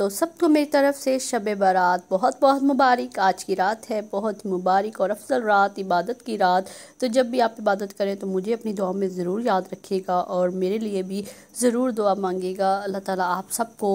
तो सबको मेरी तरफ से शब बारात बहुत बहुत मुबारक आज की रात है बहुत ही मुबारक और अफसल रात इबादत की रात तो जब भी आप इबादत करें तो मुझे अपनी दुआ में ज़रूर याद रखिएगा और मेरे लिए भी ज़रूर दुआ मांगिएगा अल्लाह ताला आप सबको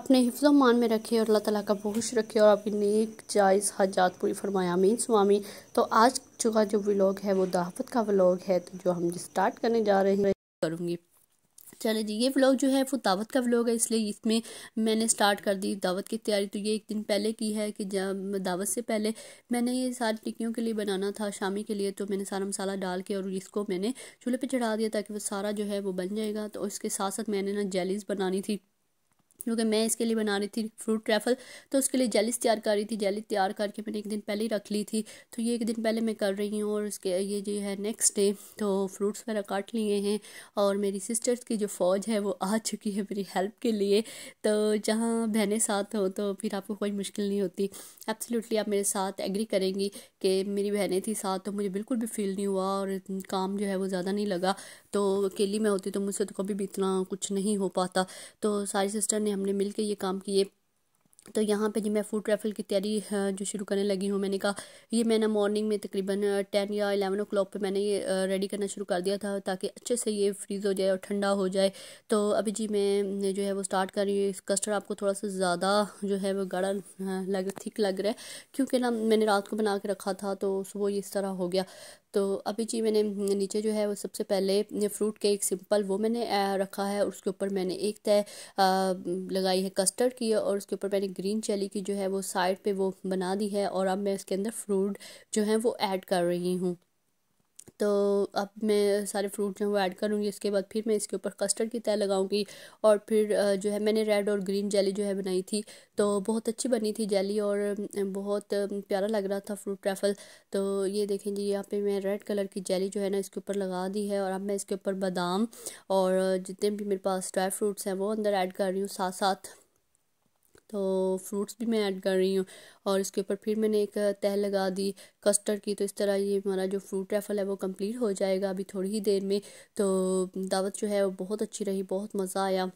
अपने हिफ्ज़ मान में रखे और अल्लाह ताला का बहुश रखे और आपकी नेक जायज़ हजात पूरी फरमाया आमीन स्वामी तो आज चुका जो व्लॉग है वो दावत का व्लॉग है तो जो हम स्टार्ट करने जा रहे हैं करूँगी चले जी ये व्लॉग जो है वो दावत का व्लॉग है इसलिए इसमें मैंने स्टार्ट कर दी दावत की तैयारी तो ये एक दिन पहले की है कि जब दावत से पहले मैंने ये सारी टिक्कियों के लिए बनाना था शामी के लिए तो मैंने सारा मसाला डाल के और इसको मैंने चूल्हे पे चढ़ा दिया ताकि वो सारा जो है वो बन जाएगा तो उसके साथ साथ मैंने ना जेलीज बनानी थी क्योंकि मैं इसके लिए बना रही थी फ्रूट ट्रैफल तो उसके लिए जेलिस तैयार कर रही थी जेलिस तैयार करके मैंने एक दिन पहले ही रख ली थी तो ये एक दिन पहले मैं कर रही हूँ और उसके ये जो है नेक्स्ट डे तो फ्रूट्स वगैरह काट लिए हैं और मेरी सिस्टर्स की जो फ़ौज है वो आ चुकी है मेरी हेल्प के लिए तो जहाँ बहने साथ हो तो फिर आपको कोई मुश्किल नहीं होती एब्सोल्युटली आप मेरे साथ एग्री करेंगी कि मेरी बहनें थी साथ तो मुझे बिल्कुल भी फील नहीं हुआ और काम जो है वो ज़्यादा नहीं लगा तो अकेली मैं होती तो मुझसे तो कभी भी इतना कुछ नहीं हो पाता तो सारी सिस्टर ने हमने मिल ये काम किए तो यहाँ पे जी मैं फूड ट्रैफल की तैयारी जो शुरू करने लगी हूँ मैंने कहा ये मैंने मॉर्निंग में तकरीबन टेन या एलेवन ओ क्लॉक पर मैंने ये रेडी करना शुरू कर दिया था ताकि अच्छे से ये फ्रीज़ हो जाए और ठंडा हो जाए तो अभी जी मैं जो है वो स्टार्ट कर रही हूँ कस्टर्ड आपको थोड़ा सा ज़्यादा जो है वो गाढ़ा लग थिक लग रहा है क्योंकि ना मैंने रात को बना के रखा था तो सुबह इस तरह हो गया तो अभी जी मैंने नीचे जो है वो सबसे पहले फ्रूट केक सिंपल वो मैंने रखा है उसके ऊपर मैंने एक तय लगाई है कस्टर्ड की और उसके ऊपर मैंने ग्रीन चिली की जो है वो साइड पे वो बना दी है और अब मैं इसके अंदर फ्रूट जो है वो ऐड कर रही हूँ तो अब मैं सारे फ्रूट जो है वो ऐड करूँगी उसके बाद फिर मैं इसके ऊपर कस्टर्ड की तय लगाऊंगी और फिर जो है मैंने रेड और ग्रीन जेली जो है बनाई थी तो बहुत अच्छी बनी थी जेली और बहुत प्यारा लग रहा था फ्रूट ट्रैफल तो ये देखें जी यहाँ पे मैं रेड कलर की जेली जो है ना इसके ऊपर लगा दी है और अब मैं इसके ऊपर बादाम और जितने भी मेरे पास ड्राई फ्रूट्स हैं वो अंदर ऐड कर रही हूँ साथ साथ तो फ्रूट्स भी मैं ऐड कर रही हूँ और इसके ऊपर फिर मैंने एक तह लगा दी कस्टर्ड की तो इस तरह ये हमारा जो फ्रूट ट्रैफल है वो कंप्लीट हो जाएगा अभी थोड़ी ही देर में तो दावत जो है वो बहुत अच्छी रही बहुत मज़ा आया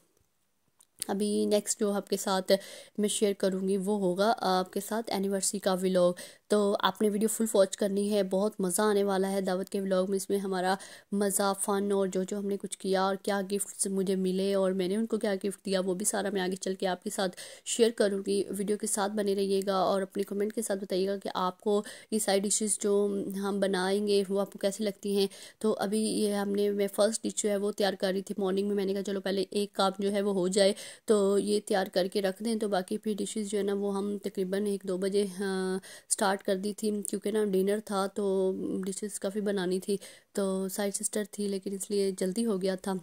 अभी नेक्स्ट जो आपके साथ मैं शेयर करूँगी वो होगा आपके साथ एनिवर्सरी का व्लॉग तो आपने वीडियो फुल वॉच करनी है बहुत मज़ा आने वाला है दावत के व्लॉग में इसमें हमारा मज़ा फ़न और जो जो हमने कुछ किया और क्या गिफ्ट्स मुझे मिले और मैंने उनको क्या गिफ्ट दिया वो भी सारा मैं आगे चल के आपके साथ शेयर करूँगी वीडियो के साथ बने रहिएगा और अपने कमेंट के साथ बताइएगा कि आपको ये सारी डिशेज़ जो हम बनाएंगे वो आपको कैसी लगती हैं तो अभी ये हमने मैं फ़र्स्ट डिश जो है वो तैयार कर रही थी मॉर्निंग में मैंने कहा चलो पहले एक काम जो है वो हो जाए तो ये तैयार करके रख दें तो बाकी फिर डिशेस जो है ना वो हम तकरीबन एक दो बजे स्टार्ट हाँ, कर दी थी क्योंकि ना डिनर था तो डिशेस काफ़ी बनानी थी तो साइड सिस्टर थी लेकिन इसलिए जल्दी हो गया था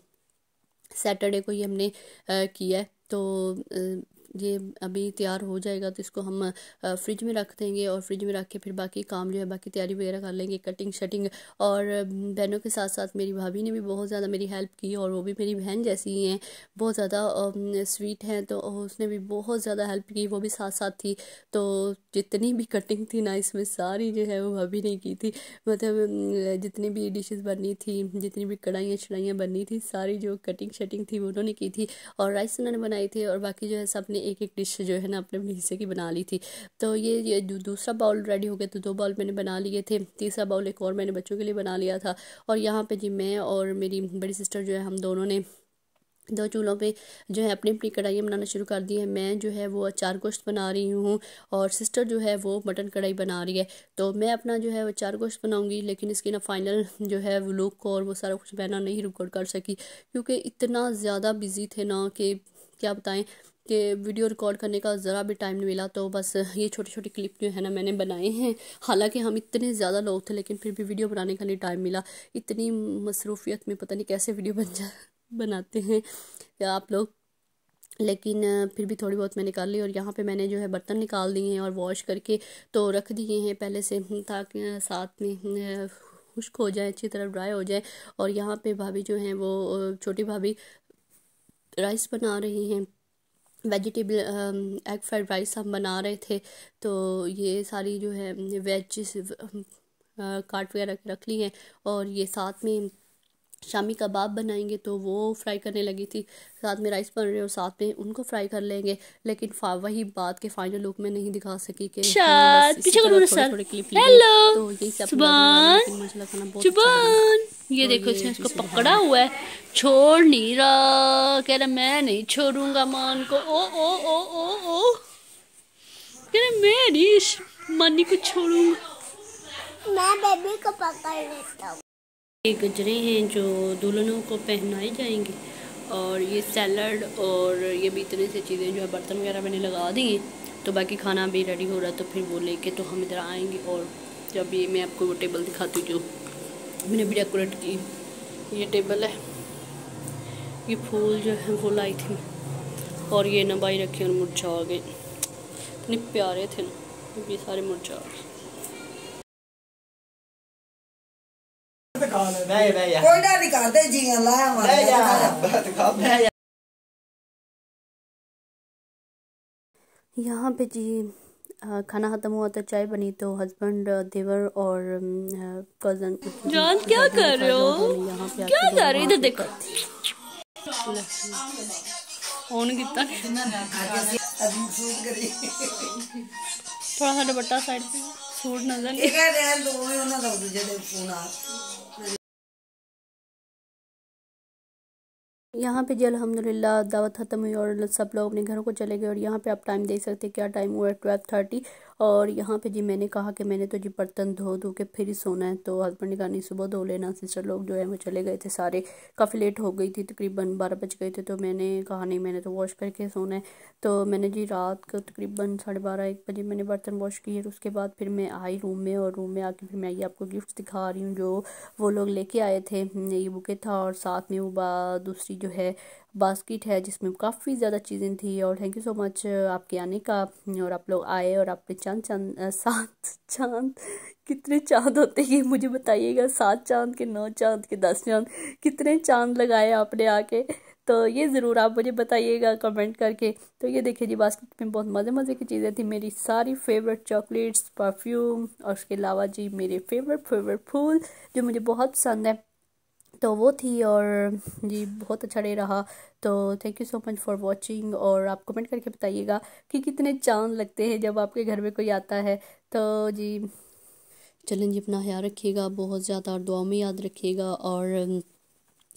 सैटरडे को ही हमने आ, किया तो ये अभी तैयार हो जाएगा तो इसको हम फ्रिज में रख देंगे और फ्रिज में रख के फिर बाकी काम जो है बाकी तैयारी वगैरह कर लेंगे कटिंग शटिंग और बहनों के साथ साथ मेरी भाभी ने भी बहुत ज़्यादा मेरी हेल्प की और वो भी मेरी बहन जैसी ही हैं बहुत ज़्यादा स्वीट हैं तो उसने भी बहुत ज़्यादा हेल्प की वो भी साथ साथ थी तो जितनी भी कटिंग थी ना इसमें सारी जो है वो भाभी ने की थी मतलब जितनी भी डिशेज बननी थी जितनी भी कढ़ाइयाँ शढ़ाइयाँ बननी थी सारी जो कटिंग शटिंग थी वो उन्होंने की थी और राइस उन्होंने बनाई थी और बाकी जो है सब ने एक एक डिश जो है ना अपने हिस्से की बना ली थी तो ये ये दूसरा बाउल रेडी हो गया तो दो बाउल मैंने बना लिए थे तीसरा बाउल एक और मैंने बच्चों के लिए बना लिया था और यहाँ पर जी मैं और मेरी बड़ी सिस्टर जो है हम दोनों ने दो चूल्हों पे जो है अपनी अपनी कढ़ाइयाँ बनाना शुरू कर दी है मैं जो है वो अचार गोश्त बना रही हूँ और सिस्टर जो है वो मटन कढ़ाई बना रही है तो मैं अपना जो है वो अचार गोश्त बनाऊँगी लेकिन इसकी ना फाइनल जो है वो लुक और वो सारा कुछ बहना नहीं रिकॉर्ड कर सकी क्योंकि इतना ज़्यादा बिजी थे ना कि क्या बताएं कि वीडियो रिकॉर्ड करने का ज़रा भी टाइम नहीं मिला तो बस ये छोटे छोटे क्लिप जो है ना मैंने बनाए हैं हालांकि हम इतने ज़्यादा लोग थे लेकिन फिर भी वीडियो बनाने का नहीं टाइम मिला इतनी मसरूफियत में पता नहीं कैसे वीडियो बन जा बनाते हैं आप लोग लेकिन फिर भी थोड़ी बहुत मैंने निकाल ली और यहाँ पे मैंने जो है बर्तन निकाल दिए हैं और वॉश करके तो रख दिए हैं पहले से ताकि साथ में खुश्क हो जाए अच्छी तरह ड्राई हो जाए और यहाँ पे भाभी जो हैं वो छोटी भाभी राइस बना रही हैं वेजिटेबल एग फ्राइड राइस हम बना रहे थे तो ये सारी जो है वेज um, uh, काट वगैरह रख ली हैं और ये साथ में शामी कबाब बनाएंगे तो वो फ्राई करने लगी थी साथ में राइस बन रहे और साथ में उनको फ्राई कर लेंगे लेकिन वही बात के फाइनल लुक में नहीं दिखा सकी कि हेलो हाँ, तो अच्छा ये तो देखो इसने इसको पकड़ा हुआ है छोड़ नहीं रहा कह रहा मैं नहीं छोड़ूंगा मान को ओ ओ ओ ओ ओ कह रहा मैं नहीं मानी को छोड़ूंगा मैं बेबी को पकड़ लेता हूँ ये गजरे हैं जो दुल्हनों को पहनाए जाएंगे और ये सैलड और ये भी इतने से चीज़ें जो है बर्तन वगैरह मैंने लगा दी हैं तो बाकी खाना भी रेडी हो रहा है तो फिर वो लेके तो हम इधर आएंगे और जब ये मैं आपको वो टेबल दिखाती हूँ जो मैंने अभी डेकोरेट की ये टेबल है ये फूल जो है वो लाई थी और ये नबाई रखी और मुरझा गए इतने प्यारे थे ना ये सारे मुरझा गए यहाँ पे जी खाना ख़त्म हुआ था तो चाय बनी तो हस्बैंड देवर और कजन जान क्या कर रहे हो क्या कर रही इधर देखो ऑन कितना थोड़ा सा दुपट्टा साइड पे सूट नजर यहाँ पे जी अलहमदिल्ला दावत ख़त्म हुई और सब लोग अपने घरों को चले गए और यहाँ पे आप टाइम देख सकते हैं क्या टाइम हुआ है ट्वेल्व थर्टी और यहाँ पे जी मैंने कहा कि मैंने तो जी बर्तन धो धो के फिर ही सोना है तो हस्बैंड ने कहा नहीं सुबह धो लेना सिस्टर लोग जो है वो चले गए थे सारे काफ़ी लेट हो गई थी तकरीबन बारह बज गए थे तो मैंने कहा नहीं मैंने तो वॉश करके सोना है तो मैंने जी रात को तकरीबन साढ़े बारह एक बजे मैंने बर्तन वॉश किए उसके बाद फिर मैं आई रूम में और रूम में आके फिर मैं ये आपको गिफ्ट दिखा रही हूँ जो वो लोग लेके आए थे ये बुके था और साथ में वो दूसरी जो है बास्केट है जिसमें काफ़ी ज़्यादा चीज़ें थी और थैंक यू सो मच आपके आने का और आप लोग आए और आपने चांद चांद सात चांद कितने चांद होते हैं मुझे बताइएगा सात चांद के नौ चांद के दस चांद कितने चांद लगाए आपने आके तो ये ज़रूर आप मुझे बताइएगा कमेंट करके तो ये देखिए जी बास्केट में बहुत मज़े मज़े की चीज़ें थी मेरी सारी फेवरेट चॉकलेट्स परफ्यूम और उसके अलावा जी मेरे फेवरेट फेवरेट फूल जो मुझे बहुत पसंद है तो वो थी और जी बहुत अच्छा डे रहा तो thank you so much for watching और आप कमेंट करके बताइएगा कि कितने चांद लगते हैं जब आपके घर में कोई आता है तो जी चलें जी अपना ख्याल रखिएगा बहुत ज़्यादा और दुआ में याद रखिएगा और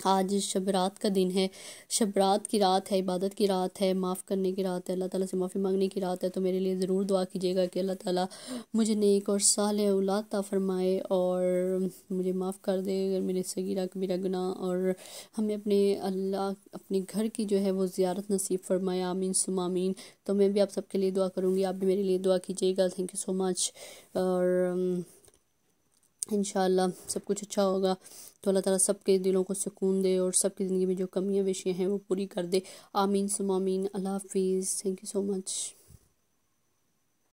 आज शबरात का दिन है शबरात की रात है इबादत की रात है माफ़ करने की रात है अल्लाह ताला से माफ़ी मांगने की रात है तो मेरे लिए ज़रूर दुआ कीजिएगा कि अल्लाह ताला मुझे नेक और साल औलाद ता फरमाए और मुझे माफ़ कर दे अगर मेरे सगीरा कबीरा गुना और हमें अपने अल्लाह अपने घर की जो है वो ज़्यारत नसीब फरमाए आमीन सुमामीन तो मैं भी आप सबके लिए दुआ करूँगी आप भी मेरे लिए दुआ कीजिएगा थैंक यू सो मच और इन सब कुछ अच्छा होगा तो अल्लाह ताला सब के दिलों को सुकून दे और सब की ज़िंदगी में जो कमियाँ बेशियाँ हैं वो पूरी कर दे आमीन सुमामीन अल्लाह हाफिज़ थैंक यू सो मच